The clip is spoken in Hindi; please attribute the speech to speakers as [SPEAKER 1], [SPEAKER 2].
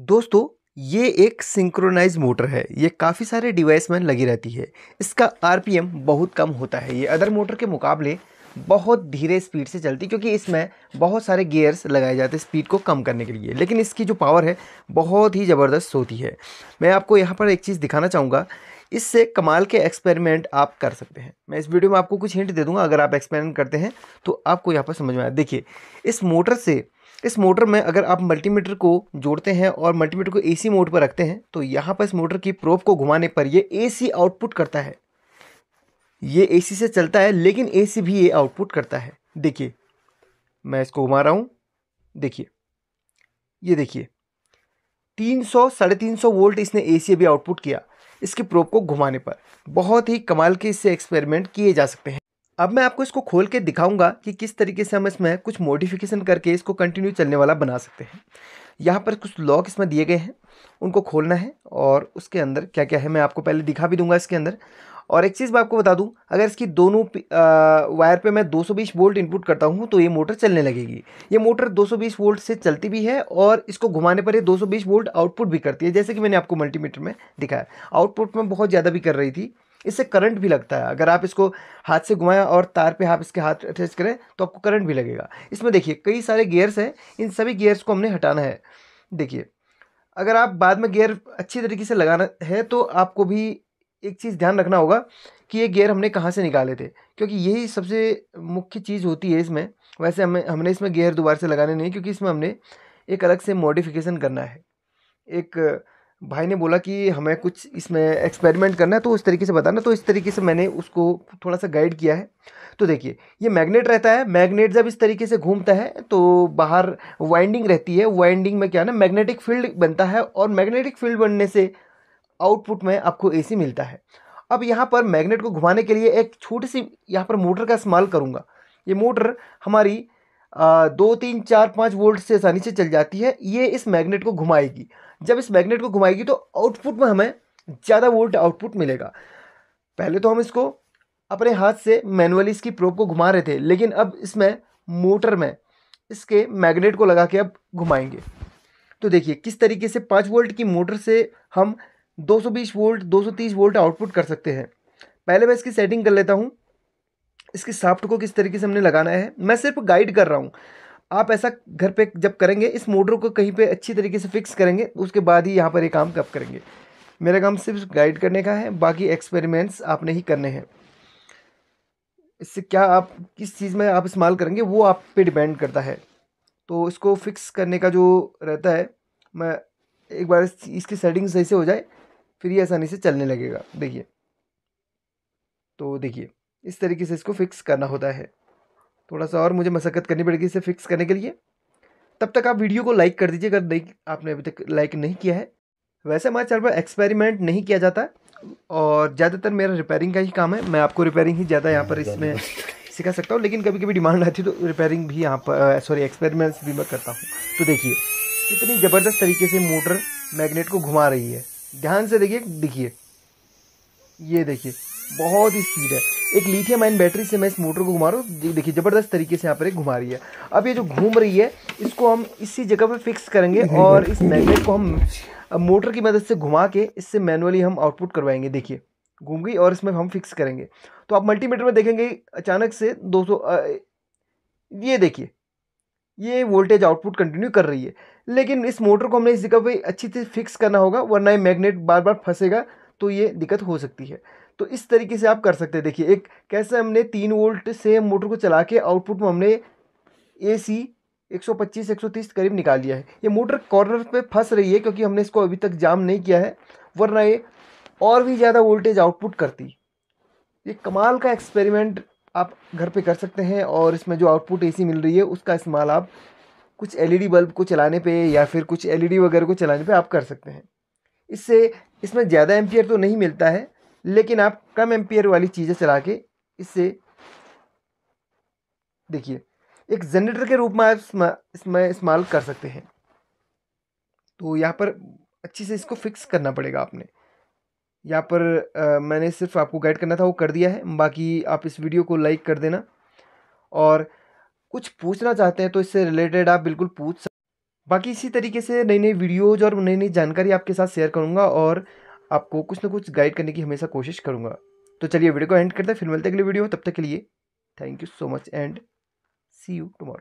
[SPEAKER 1] दोस्तों ये एक सिंक्रोनाइज मोटर है ये काफ़ी सारे डिवाइस में लगी रहती है इसका आरपीएम बहुत कम होता है ये अदर मोटर के मुकाबले बहुत धीरे स्पीड से चलती क्योंकि इसमें बहुत सारे गियर्स लगाए जाते हैं स्पीड को कम करने के लिए लेकिन इसकी जो पावर है बहुत ही ज़बरदस्त होती है मैं आपको यहाँ पर एक चीज़ दिखाना चाहूँगा इससे कमाल के एक्सपेरिमेंट आप कर सकते हैं मैं इस वीडियो में आपको कुछ हिंट दे दूँगा अगर आप एक्सपेरिमेंट करते हैं तो आपको यहाँ पर समझ में आया देखिए इस मोटर से इस मोटर में अगर आप मल्टीमीटर को जोड़ते हैं और मल्टीमीटर को एसी मोड पर रखते हैं तो यहाँ पर इस मोटर की प्रोप को घुमाने पर ये एसी आउटपुट करता है ये एसी से चलता है लेकिन एसी भी ये आउटपुट करता है देखिए मैं इसको घुमा रहा हूँ देखिए ये देखिए तीन सौ साढ़े तीन सौ वोल्ट इसने ए भी आउटपुट किया इसके प्रोप को घुमाने पर बहुत ही कमाल के इससे एक्सपेरिमेंट किए जा सकते हैं अब मैं आपको इसको खोल के दिखाऊंगा कि किस तरीके से हम इसमें कुछ मॉडिफिकेशन करके इसको कंटिन्यू चलने वाला बना सकते हैं यहाँ पर कुछ लॉक इसमें दिए गए हैं उनको खोलना है और उसके अंदर क्या क्या है मैं आपको पहले दिखा भी दूंगा इसके अंदर और एक चीज़ मैं आपको बता दूं अगर इसकी दोनों वायर पे मैं 220 वोल्ट इनपुट करता हूं तो ये मोटर चलने लगेगी ये मोटर 220 वोल्ट से चलती भी है और इसको घुमाने पर ये 220 वोल्ट आउटपुट भी करती है जैसे कि मैंने आपको मल्टीमीटर में दिखाया आउटपुट में बहुत ज़्यादा भी कर रही थी इससे करंट भी लगता है अगर आप इसको हाथ से घुमाएं और तार पे आप इसके हाथ अटैच करें तो आपको करंट भी लगेगा इसमें देखिए कई सारे गियर्स हैं इन सभी गियर्स को हमने हटाना है देखिए अगर आप बाद में गियर अच्छी तरीके से लगाना है तो आपको भी एक चीज़ ध्यान रखना होगा कि ये गियर हमने कहाँ से निकाले थे क्योंकि यही सबसे मुख्य चीज़ होती है इसमें वैसे हमें हमने इसमें गियर दोबारा से लगाने नहीं क्योंकि इसमें हमने एक अलग से मॉडिफिकेशन करना है एक भाई ने बोला कि हमें कुछ इसमें एक्सपेरिमेंट करना है तो उस तरीके से बताना तो इस तरीके से मैंने उसको थोड़ा सा गाइड किया है तो देखिए ये मैग्नेट रहता है मैग्नेट जब इस तरीके से घूमता है तो बाहर वाइंडिंग रहती है वाइंडिंग में क्या है ना मैग्नेटिक फील्ड बनता है और मैग्नेटिक फील्ड बनने से आउटपुट में आपको सी मिलता है अब यहाँ पर मैग्नेट को घुमाने के लिए एक छोटी सी यहाँ पर मोटर का इस्तेमाल करूँगा ये मोटर हमारी दो तीन चार पाँच वोल्ट से आसानी से चल जाती है ये इस मैग्नेट को घुमाएगी जब इस मैग्नेट को घुमाएगी तो आउटपुट में हमें ज़्यादा वोल्ट आउटपुट मिलेगा पहले तो हम इसको अपने हाथ से मैनुअली इसकी प्रोब को घुमा रहे थे लेकिन अब इसमें मोटर में इसके मैग्नेट को लगा के अब घुमाएंगे तो देखिए किस तरीके से पाँच वोल्ट की मोटर से हम 220 वोल्ट 230 वोल्ट आउटपुट कर सकते हैं पहले मैं इसकी सेटिंग कर लेता हूँ इसके साफ्ट को किस तरीके से हमने लगाना है मैं सिर्फ गाइड कर रहा हूँ आप ऐसा घर पे जब करेंगे इस मोटर को कहीं पे अच्छी तरीके से फिक्स करेंगे उसके बाद ही यहाँ पर ये काम कब करेंगे मेरा काम सिर्फ गाइड करने का है बाकी एक्सपेरिमेंट्स आपने ही करने हैं इससे क्या आप किस चीज़ में आप इस्तेमाल करेंगे वो आप पे डिपेंड करता है तो इसको फिक्स करने का जो रहता है मैं एक बार इसकी सेटिंग सही से हो जाए फिर ये आसानी से चलने लगेगा देखिए तो देखिए इस तरीके से इसको फिक्स करना होता है थोड़ा सा और मुझे मशक्क़त करनी पड़ेगी इसे फिक्स करने के लिए तब तक आप वीडियो को लाइक कर दीजिए अगर नहीं आपने अभी तक लाइक नहीं किया है वैसे हमारे चैनल पर एक्सपेरिमेंट नहीं किया जाता और ज़्यादातर मेरा रिपेयरिंग का ही काम है मैं आपको रिपेयरिंग ही ज़्यादा यहाँ पर इसमें सिखा सकता हूँ लेकिन कभी कभी डिमांड आती है तो रिपेयरिंग भी यहाँ पर सॉरी एक्सपेरिमेंट्स भी मैं करता हूँ तो देखिए इतनी ज़बरदस्त तरीके से मोटर मैग्नेट को घुमा रही है ध्यान से देखिए दिखिए ये देखिए बहुत ही स्पीड है एक लिथियम आयन बैटरी से मैं इस मोटर को घुमा रहा हूँ देखिए ज़बरदस्त तरीके से यहाँ पर घुमा रही है अब ये जो घूम रही है इसको हम इसी जगह पे फिक्स करेंगे और इस मैगनेट को हम मोटर की मदद से घुमा के इससे मैनुअली हम आउटपुट करवाएंगे देखिए घूम गई और इसमें हम फिक्स करेंगे तो आप मल्टीमीटर में देखेंगे अचानक से 200 ये देखिए ये वोल्टेज आउटपुट कंटिन्यू कर रही है लेकिन इस मोटर को हमने इस जगह पर अच्छी से फिक्स करना होगा वरना ये मैग्नेट बार बार फंसेगा तो ये दिक्कत हो सकती है तो इस तरीके से आप कर सकते हैं देखिए एक कैसे हमने तीन वोल्ट से मोटर को चला के आउटपुट में हमने ए सी एक सौ पच्चीस एक सौ तीस करीब निकाल लिया है ये मोटर कॉर्नर पे फंस रही है क्योंकि हमने इसको अभी तक जाम नहीं किया है वरना ये और भी ज़्यादा वोल्टेज आउटपुट करती ये कमाल का एक्सपेरिमेंट आप घर पे कर सकते हैं और इसमें जो आउटपुट एसी मिल रही है उसका इस्तेमाल आप कुछ एलईडी e बल्ब को चलाने पे या फिर कुछ एलईडी e वगैरह को चलाने पे आप कर सकते हैं इससे इसमें ज़्यादा एम्पियर तो नहीं मिलता है लेकिन आप कम एम्पियर वाली चीज़ें चला के इससे देखिए एक जनरेटर के रूप में आप इसमें इस्तेमाल कर सकते हैं तो यहाँ पर अच्छे से इसको फिक्स करना पड़ेगा आपने यहाँ पर आ, मैंने सिर्फ आपको गाइड करना था वो कर दिया है बाकी आप इस वीडियो को लाइक कर देना और कुछ पूछना चाहते हैं तो इससे रिलेटेड आप बिल्कुल पूछ बाकी इसी तरीके से नई नई वीडियोज और नई नई जानकारी आपके साथ शेयर करूँगा और आपको कुछ ना कुछ गाइड करने की हमेशा कोशिश करूँगा तो चलिए वीडियो को एंड करते हैं फिर मिलते अगले वीडियो तब तक के लिए thank you so much and see you tomorrow